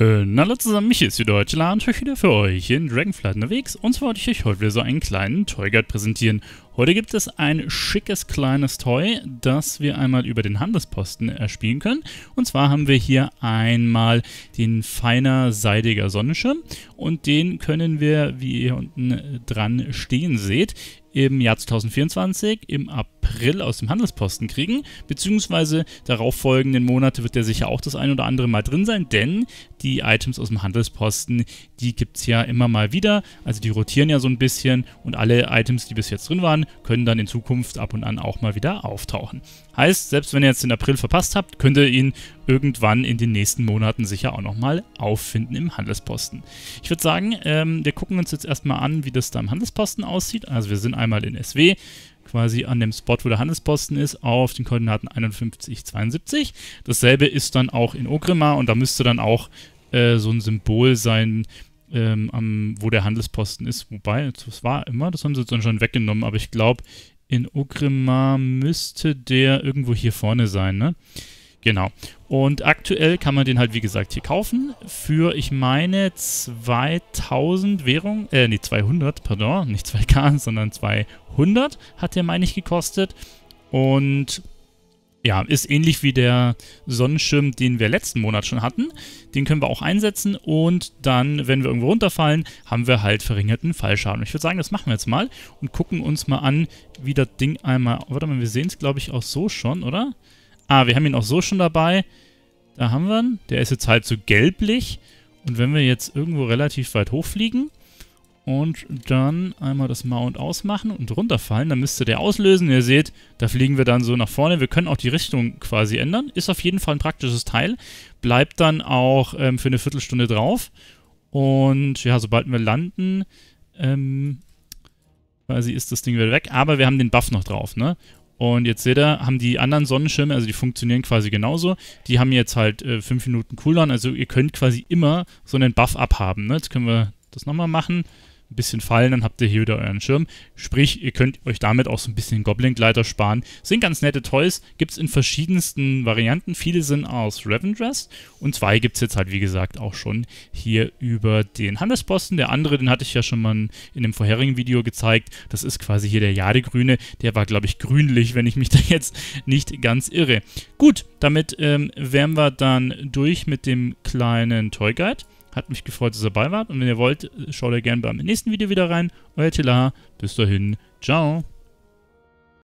Äh, na hallo zusammen, mich ist wieder heute und euch wieder für euch in Dragonflight unterwegs und zwar wollte ich euch heute wieder so einen kleinen Toy Guide präsentieren. Heute gibt es ein schickes kleines Toy, das wir einmal über den Handelsposten erspielen können. Und zwar haben wir hier einmal den feiner seidiger Sonnenschirm und den können wir, wie ihr unten dran stehen seht, im Jahr 2024 im April aus dem Handelsposten kriegen, beziehungsweise darauffolgenden Monate wird der sicher auch das ein oder andere Mal drin sein, denn die Items aus dem Handelsposten, die gibt es ja immer mal wieder, also die rotieren ja so ein bisschen und alle Items, die bis jetzt drin waren, können dann in Zukunft ab und an auch mal wieder auftauchen. Heißt, selbst wenn ihr jetzt den April verpasst habt, könnt ihr ihn irgendwann in den nächsten Monaten sicher auch nochmal auffinden im Handelsposten. Ich würde sagen, ähm, wir gucken uns jetzt erstmal an, wie das da im Handelsposten aussieht. Also wir sind einmal einmal in SW, quasi an dem Spot, wo der Handelsposten ist, auf den Koordinaten 51, 72. Dasselbe ist dann auch in Ogrimmar und da müsste dann auch äh, so ein Symbol sein, ähm, am, wo der Handelsposten ist. Wobei, das war immer, das haben sie jetzt dann schon weggenommen, aber ich glaube, in Ogrimmar müsste der irgendwo hier vorne sein, ne? Genau. Und aktuell kann man den halt, wie gesagt, hier kaufen für, ich meine, 2000 Währung, äh, nee, 200, pardon, nicht 2K, sondern 200 hat der, meine ich, gekostet. Und ja, ist ähnlich wie der Sonnenschirm, den wir letzten Monat schon hatten. Den können wir auch einsetzen und dann, wenn wir irgendwo runterfallen, haben wir halt verringerten Fallschaden. Ich würde sagen, das machen wir jetzt mal und gucken uns mal an, wie das Ding einmal... Warte mal, wir sehen es, glaube ich, auch so schon, oder? Ja. Ah, wir haben ihn auch so schon dabei. Da haben wir ihn. Der ist jetzt halt so gelblich. Und wenn wir jetzt irgendwo relativ weit hochfliegen und dann einmal das Mount ausmachen und runterfallen, dann müsste der auslösen. Ihr seht, da fliegen wir dann so nach vorne. Wir können auch die Richtung quasi ändern. Ist auf jeden Fall ein praktisches Teil. Bleibt dann auch ähm, für eine Viertelstunde drauf. Und ja, sobald wir landen, ähm, quasi ist das Ding wieder weg. Aber wir haben den Buff noch drauf, ne? Und jetzt seht ihr, haben die anderen Sonnenschirme, also die funktionieren quasi genauso. Die haben jetzt halt 5 äh, Minuten Cooldown, also ihr könnt quasi immer so einen Buff abhaben. Ne? Jetzt können wir das nochmal machen ein bisschen fallen, dann habt ihr hier wieder euren Schirm. Sprich, ihr könnt euch damit auch so ein bisschen Goblin-Gleiter sparen. Sind ganz nette Toys, gibt es in verschiedensten Varianten. Viele sind aus Ravendress und zwei gibt es jetzt halt, wie gesagt, auch schon hier über den Handelsposten. Der andere, den hatte ich ja schon mal in dem vorherigen Video gezeigt. Das ist quasi hier der Jadegrüne. Der war, glaube ich, grünlich, wenn ich mich da jetzt nicht ganz irre. Gut, damit ähm, wären wir dann durch mit dem kleinen Toy Guide. Hat mich gefreut, dass ihr dabei wart. Und wenn ihr wollt, schaut ihr gerne beim nächsten Video wieder rein. Euer Tila. Bis dahin. Ciao.